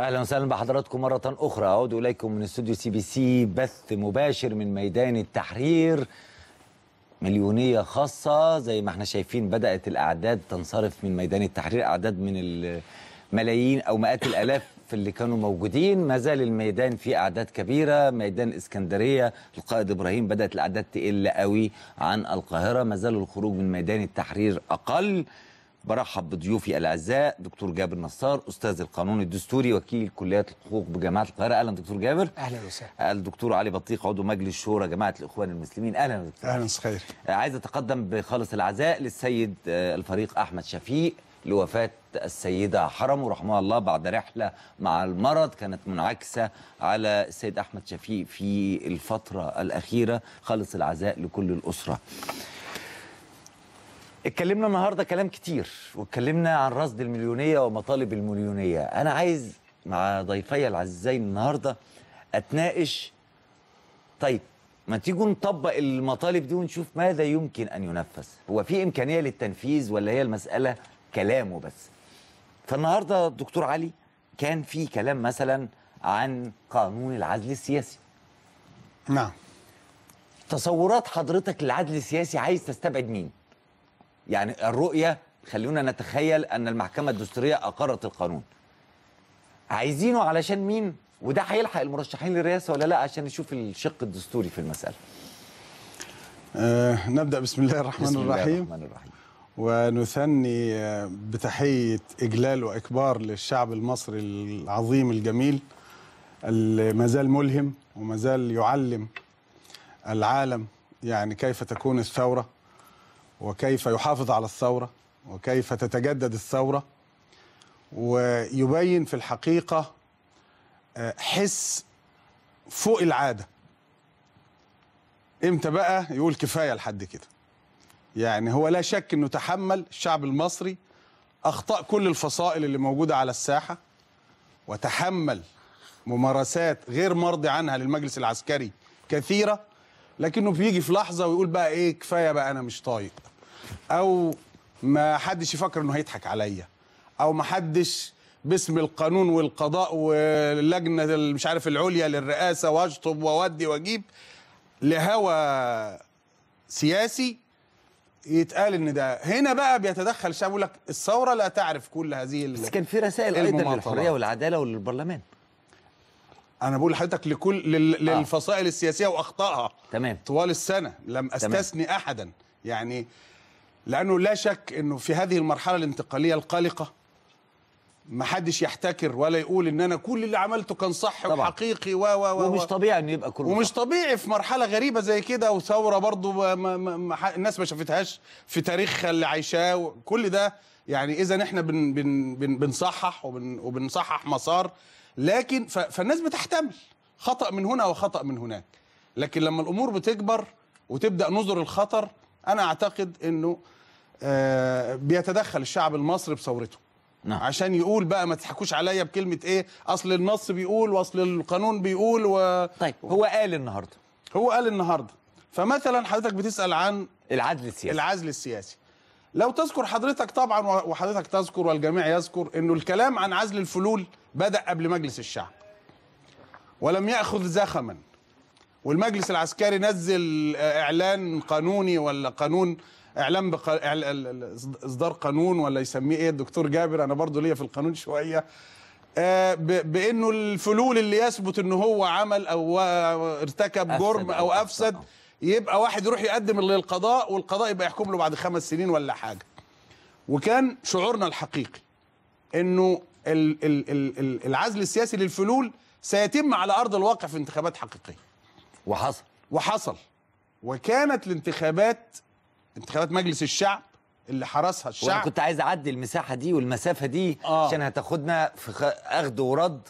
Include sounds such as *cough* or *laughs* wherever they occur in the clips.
اهلا وسهلا بحضراتكم مره اخرى اعود اليكم من استوديو سي بي سي بث مباشر من ميدان التحرير مليونيه خاصه زي ما احنا شايفين بدات الاعداد تنصرف من ميدان التحرير اعداد من الملايين او مئات الالاف اللي كانوا موجودين ما زال الميدان فيه اعداد كبيره ميدان اسكندريه القائد ابراهيم بدات الاعداد تقل قوي عن القاهره ما زال الخروج من ميدان التحرير اقل برحب بضيوفي الاعزاء دكتور جابر نصار استاذ القانون الدستوري وكيل كليات الحقوق بجامعه القاهره اهلا دكتور جابر اهلا وسهلا الدكتور علي بطيخ عضو مجلس شورى جماعه الاخوان المسلمين اهلا دكتور اهلا خير آه، عايز اتقدم بخالص العزاء للسيد آه، الفريق احمد شفيق لوفاه السيده حرم رحمها الله بعد رحله مع المرض كانت منعكسه على السيد احمد شفيق في الفتره الاخيره خالص العزاء لكل الاسره اتكلمنا النهارده كلام كتير واتكلمنا عن رصد المليونيه ومطالب المليونيه انا عايز مع ضيفي العزيزين النهارده اتناقش طيب ما تيجوا نطبق المطالب دي ونشوف ماذا يمكن ان ينفذ هو في امكانيه للتنفيذ ولا هي المساله كلامه بس فالنهارده الدكتور علي كان في كلام مثلا عن قانون العدل السياسي نعم تصورات حضرتك للعدل السياسي عايز تستبعد مين يعني الرؤية خلونا نتخيل أن المحكمة الدستورية أقرت القانون عايزينه علشان مين وده هيلحق المرشحين للرئاسة ولا لا عشان نشوف الشق الدستوري في المسألة آه نبدأ بسم الله الرحمن بسم الله الرحيم, الرحمن الرحيم. ونثني بتحية إجلال وإكبار للشعب المصري العظيم الجميل اللي مازال ملهم ومازال يعلم العالم يعني كيف تكون الثورة وكيف يحافظ على الثورة وكيف تتجدد الثورة ويبين في الحقيقة آه، حس فوق العادة امتى بقى يقول كفاية لحد كده يعني هو لا شك انه تحمل الشعب المصري اخطاء كل الفصائل اللي موجودة على الساحة وتحمل ممارسات غير مرضي عنها للمجلس العسكري كثيرة لكنه بيجي في لحظه ويقول بقى ايه كفايه بقى انا مش طايق او ما حدش يفكر انه هيضحك عليا او ما حدش باسم القانون والقضاء واللجنه مش عارف العليا للرئاسه واشطب واودي واجيب لهوى سياسي يتقال ان ده هنا بقى بيتدخل شعب يقول لك الثوره لا تعرف كل هذه بس كان في رسائل ايضا للحريه والعداله وللبرلمان انا بقول لحضرتك لكل آه. للفصائل السياسيه واخطائها تمام طوال السنه لم استثني تمام. احدا يعني لانه لا شك انه في هذه المرحله الانتقاليه القلقه ما حدش يحتكر ولا يقول ان انا كل اللي عملته كان صح طبعا. وحقيقي و و و ومش طبيعي انه يبقى كله ومش طبيعي في مرحله غريبه زي كده وثوره برضه ما ما الناس ما شافتهاش في تاريخها اللي عايشاه كل ده يعني اذا احنا بن بن بن بنصحح وبن وبنصحح مسار لكن فالناس بتحتمل خطا من هنا وخطا من هناك لكن لما الامور بتكبر وتبدا نظر الخطر انا اعتقد انه آه، بيتدخل الشعب المصري بثورته نعم. عشان يقول بقى ما تضحكوش عليا بكلمه ايه اصل النص بيقول واصل القانون بيقول و... طيب هو قال النهارده هو قال النهارده فمثلا حضرتك بتسال عن العزل السياسي العزل السياسي لو تذكر حضرتك طبعا وحضرتك تذكر والجميع يذكر انه الكلام عن عزل الفلول بدا قبل مجلس الشعب ولم ياخذ زخما والمجلس العسكري نزل اعلان قانوني ولا قانون اعلان بق... اصدار قانون ولا يسميه ايه الدكتور جابر انا برضو ليا في القانون شويه آه، بانه الفلول اللي يثبت ان هو عمل او ارتكب جرم او افسد آه. يبقى واحد يروح يقدم للقضاء والقضاء يبقى يحكم له بعد خمس سنين ولا حاجه وكان شعورنا الحقيقي انه العزل السياسي للفلول سيتم على ارض الواقع في انتخابات حقيقيه وحصل وحصل وكانت الانتخابات انتخابات مجلس الشعب اللي حرسها الشعب وانا كنت عايز اعدي المساحه دي والمسافه دي آه. عشان هتاخدنا في اخذ ورد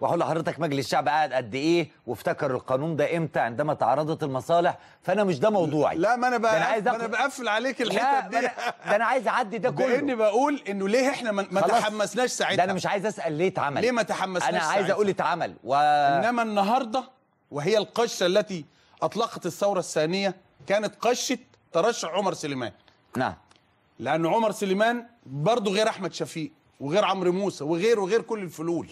واقول لحضرتك مجلس الشعب قعد قد ايه وافتكر القانون ده امتى عندما تعرضت المصالح فانا مش ده موضوعي لا ما انا بقى أنا عايز أقل... انا بقفل عليك الحته دي ده انا عايز اعدي ده كله لاني بقول انه ليه احنا ما تحمسناش ساعتها ده انا مش عايز اسال ليه اتعمل ليه ما تحمسناش انا عايز اقول اتعمل و... انما النهارده وهي القشه التي اطلقت الثوره الثانيه كانت قشه ترشح عمر سليمان نعم لان عمر سليمان برضه غير احمد شفيق وغير عمرو موسى وغير وغير كل الفلول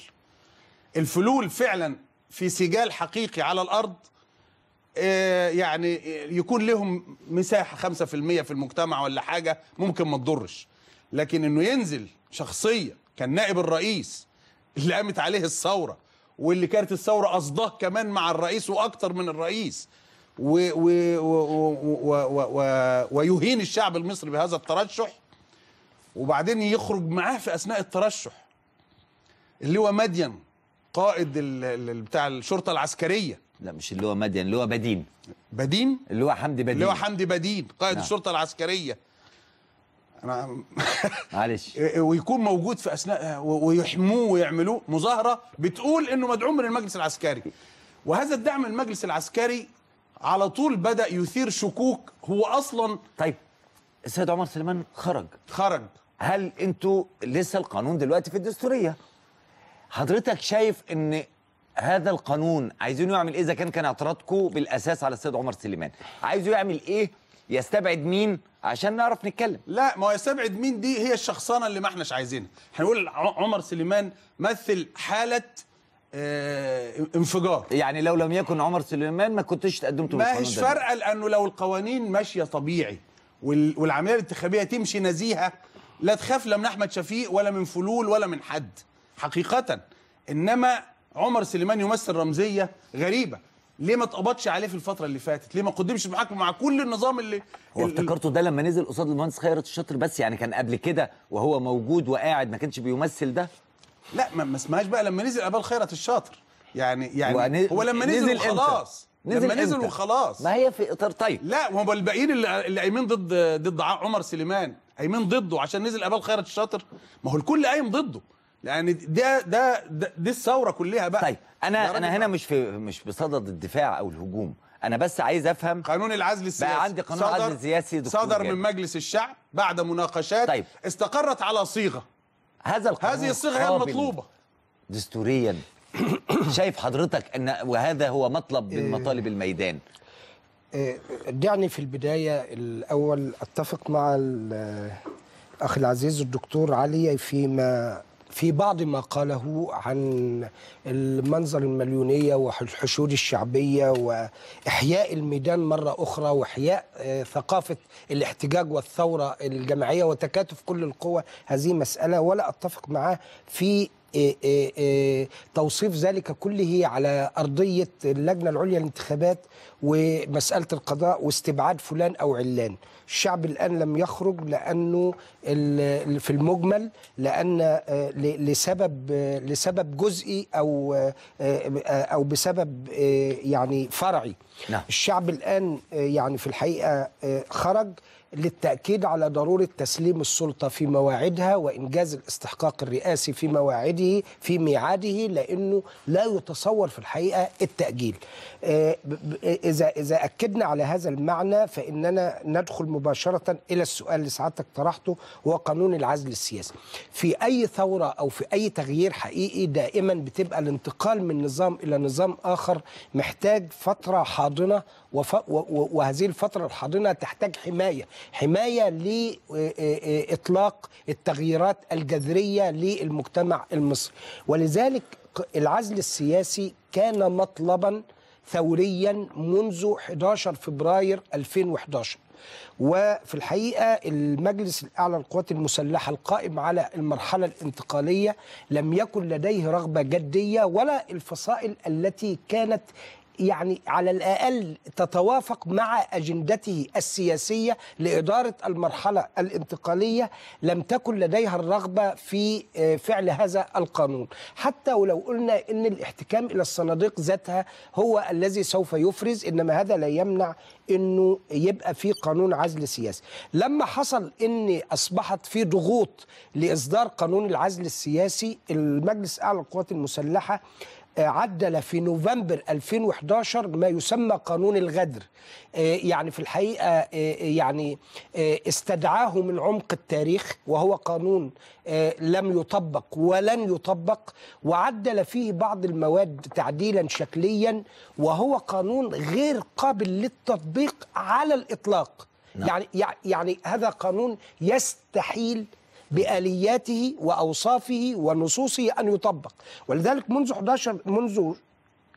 الفلول فعلا في سجال حقيقي على الارض آه، يعني يكون لهم مساحه 5% في المجتمع ولا حاجه ممكن ما تضرش لكن انه ينزل شخصيه كان نائب الرئيس اللي قامت عليه الثوره واللي كانت الثوره اصداه كمان مع الرئيس واكثر من الرئيس و و و و و و ويهين الشعب المصري بهذا الترشح وبعدين يخرج معاه في اثناء الترشح اللي هو مدين قائد بتاع الشرطه العسكريه لا مش اللي هو مدين اللي هو بدين بدين اللي هو حمدي بدين اللي هو حمدي بدين قائد نعم. الشرطه العسكريه انا *laughs* معلش ويكون موجود في اثناء ويحموه ويعملوه مظاهره بتقول انه مدعوم من المجلس العسكري وهذا الدعم المجلس العسكري على طول بدا يثير شكوك هو اصلا طيب السيد عمر سليمان خرج خرج هل انتوا لسه القانون دلوقتي في الدستوريه حضرتك شايف ان هذا القانون عايزينه يعمل ايه اذا كان كان اعتراضكم بالاساس على السيد عمر سليمان عايزه يعمل ايه يستبعد مين عشان نعرف نتكلم لا ما هو يستبعد مين دي هي الشخصانه اللي ما احناش عايزينها احنا نقول عمر سليمان مثل حاله اه انفجار يعني لو لم يكن عمر سليمان ما كنتش تقدمتوا ده ماهيش فارقه لانه لو القوانين ماشيه طبيعي والعمليه الانتخابيه تمشي نزيهه لا تخاف لا من احمد شفيق ولا من فلول ولا من حد حقيقة إنما عمر سليمان يمثل رمزية غريبة ليه ما اتقبضش عليه في الفتره اللي فاتت ليه ما قدمش محاكمه مع كل النظام اللي هو افتكرته ده لما نزل قصاد المهندس خيرت الشاطر بس يعني كان قبل كده وهو موجود وقاعد ما كانش بيمثل ده لا ما, ما اسمهاش بقى لما نزل قبل خيرت الشاطر يعني يعني ون... هو لما نزل, نزل وخلاص نزل لما نزل وخلاص ما هي في اطار طيب لا هو الباقيين اللي, اللي قايمين ضد ضد عمر سليمان قايمين ضده عشان نزل قبل خيرت الشاطر ما هو الكل قايم ضده يعني ده ده دي الثوره كلها بقى طيب انا انا هنا مش في مش بصدد الدفاع او الهجوم انا بس عايز افهم قانون العزل السياسي بقى عندي قانون العزل السياسي صدر من مجلس الشعب بعد مناقشات طيب. استقرت على صيغه هذا القانون هذه الصيغه هي المطلوبه دستوريا *coughs* شايف حضرتك ان وهذا هو مطلب من إيه، مطالب الميدان إيه، دعني في البدايه الاول اتفق مع الاخ العزيز الدكتور علي فيما في بعض ما قاله عن المنظر المليونية والحشود الشعبية وإحياء الميدان مرة أخرى وإحياء آه، ثقافة الاحتجاج والثورة الجماعية وتكاتف كل القوى هذه مسألة ولا أتفق معاه في آه، آه، توصيف ذلك كله على أرضية اللجنة العليا للانتخابات ومساله القضاء واستبعاد فلان او علان الشعب الان لم يخرج لانه في المجمل لان آه، لسبب آه، لسبب جزئي او آه، او بسبب يعني فرعي نعم. الشعب الان يعني في الحقيقه خرج للتأكيد على ضرورة تسليم السلطة في مواعيدها وإنجاز الاستحقاق الرئاسي في مواعيده في ميعاده لأنه لا يتصور في الحقيقة التأجيل إذا إذا أكدنا على هذا المعنى فإننا ندخل مباشرة إلى السؤال اللي سعادتك طرحته وهو قانون العزل السياسي. في أي ثورة أو في أي تغيير حقيقي دائما بتبقى الانتقال من نظام إلى نظام آخر محتاج فترة حاضنة وهذه الفترة الحاضنة تحتاج حماية حماية لإطلاق التغييرات الجذرية للمجتمع المصري ولذلك العزل السياسي كان مطلبا ثوريا منذ 11 فبراير 2011 وفي الحقيقة المجلس الأعلى للقوات المسلحة القائم على المرحلة الانتقالية لم يكن لديه رغبة جدية ولا الفصائل التي كانت يعني على الأقل تتوافق مع أجندته السياسية لإدارة المرحلة الانتقالية لم تكن لديها الرغبة في آه، فعل هذا القانون حتى ولو قلنا أن الاحتكام إلى الصناديق ذاتها هو الذي سوف يفرز إنما هذا لا يمنع أنه يبقى في قانون عزل سياسي لما حصل أن أصبحت في ضغوط لإصدار قانون العزل السياسي المجلس الأعلى للقوات المسلحة عدل في نوفمبر 2011 ما يسمى قانون الغدر آه، يعني في الحقيقة آه، آه، يعني استدعاه من عمق التاريخ وهو قانون لم يطبق ولن يطبق وعدل فيه بعض المواد تعديلا شكليا وهو قانون غير قابل للتطبيق على الإطلاق لا. نعم. يعني يعني هذا قانون يستحيل بآلياته وأوصافه ونصوصه أن يطبق ولذلك منذ 11 منذ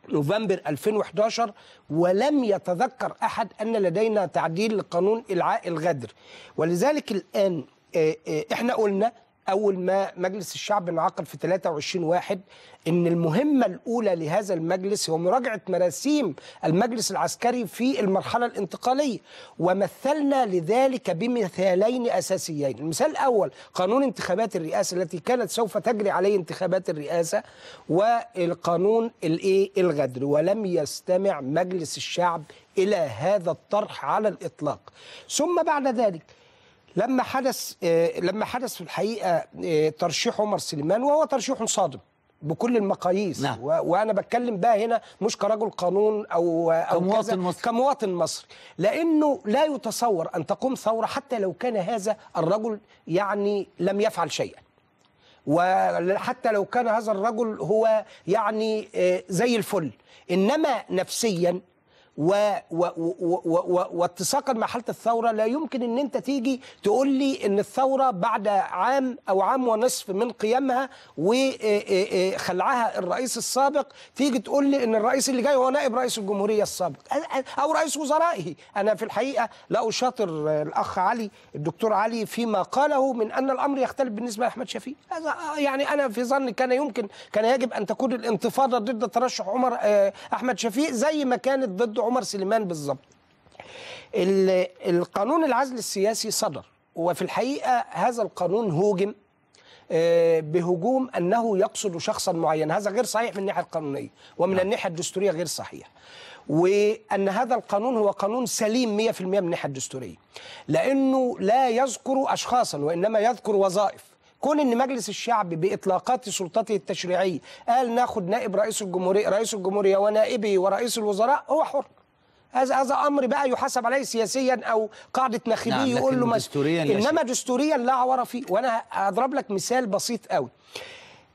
نوفمبر 2011 ولم يتذكر أحد أن لدينا تعديل لقانون إلعاء الغدر ولذلك الآن آه، آه، إحنا قلنا اول ما مجلس الشعب انعقد في 23 واحد ان المهمه الاولى لهذا المجلس هو مراجعه مراسيم المجلس العسكري في المرحله الانتقاليه ومثلنا لذلك بمثالين اساسيين المثال الاول قانون انتخابات الرئاسه التي كانت سوف تجري عليه انتخابات الرئاسه والقانون الايه الغدر ولم يستمع مجلس الشعب الى هذا الطرح على الاطلاق ثم بعد ذلك لما حدث آه، لما حدث في الحقيقه آه، ترشيح عمر سليمان وهو ترشيح صادم بكل المقاييس نعم. و... وانا بتكلم بقى هنا مش كرجل قانون او او كمواطن مصري كمواطن مصري لانه لا يتصور ان تقوم ثوره حتى لو كان هذا الرجل يعني لم يفعل شيئا وحتى لو كان هذا الرجل هو يعني آه، زي الفل انما نفسيا و و و و واتساقا مع حاله الثوره لا يمكن ان انت تيجي تقول لي ان الثوره بعد عام او عام ونصف من قيامها وخلعها الرئيس السابق تيجي تقول لي ان الرئيس اللي جاي هو نائب رئيس الجمهوريه السابق او رئيس وزرائه انا في الحقيقه لا اشاطر الاخ علي الدكتور علي فيما قاله من ان الامر يختلف بالنسبه لاحمد شفيق آه، يعني انا في ظني كان يمكن كان يجب ان تكون الانتفاضه ضد ترشح عمر آه، احمد شفيق زي ما كانت ضد عمر سليمان بالظبط القانون العزل السياسي صدر وفي الحقيقة هذا القانون هوجم آه، بهجوم أنه يقصد شخصا معينا هذا غير صحيح من الناحية القانونية ومن نعم. الناحية الدستورية غير صحيح وأن هذا القانون هو قانون سليم 100% من الناحية الدستورية لأنه لا يذكر أشخاصا وإنما يذكر وظائف كون ان مجلس الشعب باطلاقات سلطته التشريعيه قال ناخد نائب رئيس الجمهوريه رئيس الجمهوريه ونائبه ورئيس الوزراء هو حر هذا هذا امر بقى يحاسب عليه سياسيا او قاعده ناخبيه نعم يقول له دستوريا انما دستوريا لا عوره فيه وانا هضرب لك مثال بسيط قوي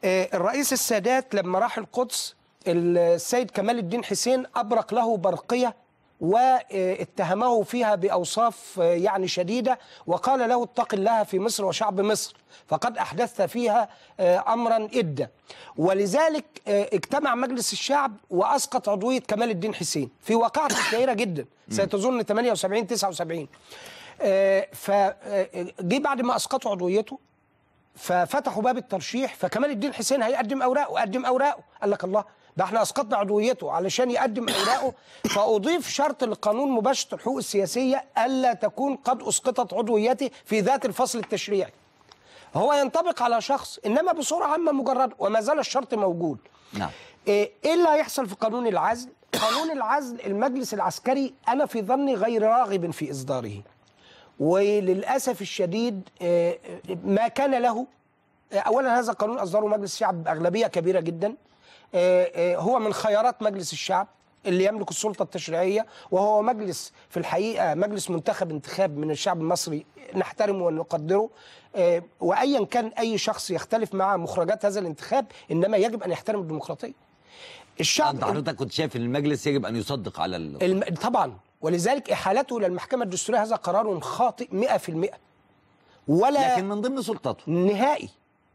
آه، الرئيس السادات لما راح القدس السيد كمال الدين حسين ابرق له برقيه واتهمه فيها باوصاف يعني شديده وقال له اتق الله في مصر وشعب مصر فقد احدثت فيها آه، امرا ادا ولذلك آه، اجتمع مجلس الشعب واسقط عضويه كمال الدين حسين في واقعه كبيره جدا ستظن 78 79 فجي بعد ما اسقطوا عضويته ففتحوا باب الترشيح فكمال الدين حسين هيقدم اوراقه قدم اوراقه قال لك الله ده احنا اسقطنا عضويته علشان يقدم اوراقه *coughs* فاضيف شرط للقانون مباشره الحقوق السياسيه الا تكون قد اسقطت عضويتي في ذات الفصل التشريعي هو ينطبق على شخص انما بصوره عامه مجرده وما زال الشرط موجود نعم ايه, إيه اللي هيحصل في قانون العزل *coughs* قانون العزل المجلس العسكري انا في ظني غير راغب في اصداره وللاسف الشديد إيه، إيه، ما كان له اولا هذا القانون اصدره مجلس الشعب باغلبيه كبيره جدا آه، آه، هو من خيارات مجلس الشعب اللي يملك السلطه التشريعيه وهو مجلس في الحقيقه مجلس منتخب انتخاب من الشعب المصري نحترمه ونقدره آه، وايا كان اي شخص يختلف مع مخرجات هذا الانتخاب انما يجب ان يحترم الديمقراطيه. الشعب انت حضرتك كنت شايف ان المجلس يجب ان يصدق على الم... طبعا ولذلك احالته للمحكمه الدستوريه هذا قرار خاطئ 100% ولا لكن من ضمن سلطته نهائي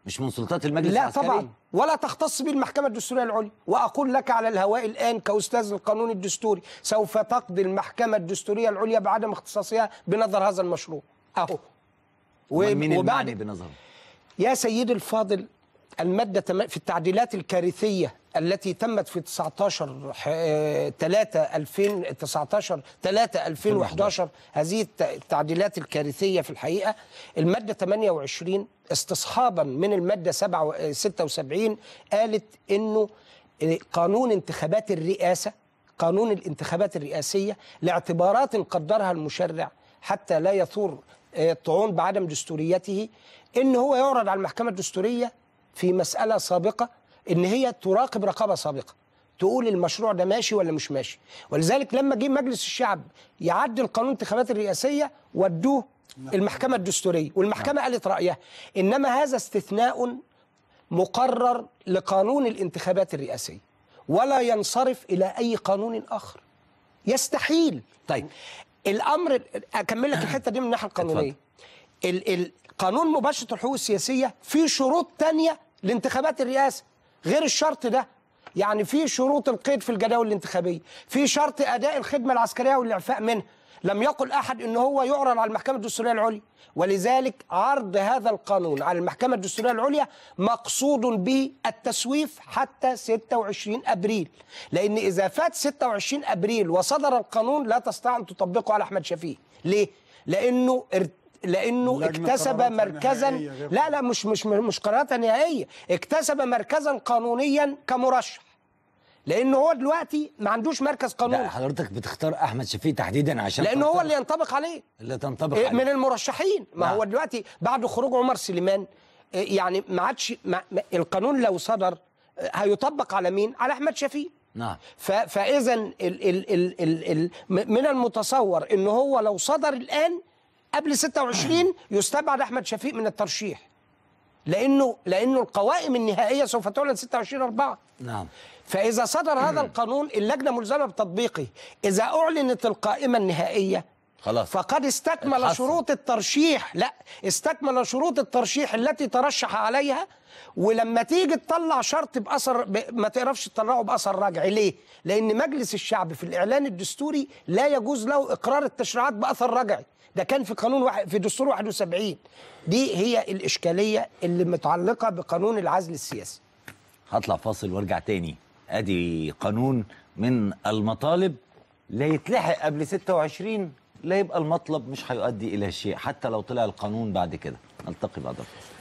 مش من سلطات المجلس لا العسكري؟ طبعا ولا تختص به المحكمة الدستورية العليا وأقول لك على الهواء الآن كأستاذ القانون الدستوري سوف تقضي المحكمة الدستورية العليا بعدم اختصاصها بنظر هذا المشروع أهو ومن وبعد بنظره يا سيدي الفاضل المادة في التعديلات الكارثية التي تمت في 19 3 2019 3 2011 هذه التعديلات الكارثيه في الحقيقه الماده 28 استصحابا من الماده 76 قالت انه قانون انتخابات الرئاسه قانون الانتخابات الرئاسيه لاعتبارات قدرها المشرع حتى لا يثور آه، الطعون بعدم دستوريته ان هو يعرض على المحكمه الدستوريه في مساله سابقه ان هي تراقب رقابه سابقه تقول المشروع ده ماشي ولا مش ماشي ولذلك لما جه مجلس الشعب يعدل قانون الانتخابات الرئاسيه ودوه نعم. المحكمه الدستوريه والمحكمه قالت رايها انما هذا استثناء مقرر لقانون الانتخابات الرئاسيه ولا ينصرف الى اي قانون اخر يستحيل طيب الامر اكمل لك الحته دي من الناحيه القانونيه القانون مباشره الحقوق السياسيه فيه شروط تانية لانتخابات الرئاسه غير الشرط ده يعني في شروط القيد في الجداول الانتخابيه في شرط اداء الخدمه العسكريه والاعفاء منها لم يقل احد ان هو يعرض على المحكمه الدستوريه العليا ولذلك عرض هذا القانون على المحكمه الدستوريه العليا مقصود به التسويف حتى 26 ابريل لان اذا فات 26 ابريل وصدر القانون لا تستطيع ان تطبقه على احمد شفيق ليه لانه لانه اكتسب مركزا لا لا مش مش مش قرارات نهائيه اكتسب مركزا قانونيا كمرشح لانه هو دلوقتي ما عندوش مركز قانوني لا حضرتك بتختار احمد شفيق تحديدا عشان لانه هو اللي ينطبق عليه اللي تنطبق إيه، عليه من المرشحين ما لا. نعم. هو دلوقتي بعد خروج عمر سليمان إيه، يعني ما عادش القانون لو صدر إيه، هيطبق على مين على احمد شفيق نعم فاذا من المتصور ان هو لو صدر الان قبل 26 يستبعد احمد شفيق من الترشيح لانه لانه القوائم النهائيه سوف تعلن 26 4 نعم فاذا صدر هذا القانون اللجنه ملزمه بتطبيقه اذا اعلنت القائمه النهائيه خلاص فقد استكمل الحصن. شروط الترشيح لا استكمل شروط الترشيح التي ترشح عليها ولما تيجي تطلع شرط باثر ب... ما تعرفش تطلعه باثر راجعي ليه لان مجلس الشعب في الاعلان الدستوري لا يجوز له اقرار التشريعات باثر راجعي ده كان في قانون واحد في دستور 71 دي هي الاشكاليه اللي متعلقه بقانون العزل السياسي هطلع فاصل وارجع تاني ادي قانون من المطالب لا يتلحق قبل 26 لا يبقى المطلب مش هيؤدي الى شيء حتى لو طلع القانون بعد كده نلتقي بعد الفاصل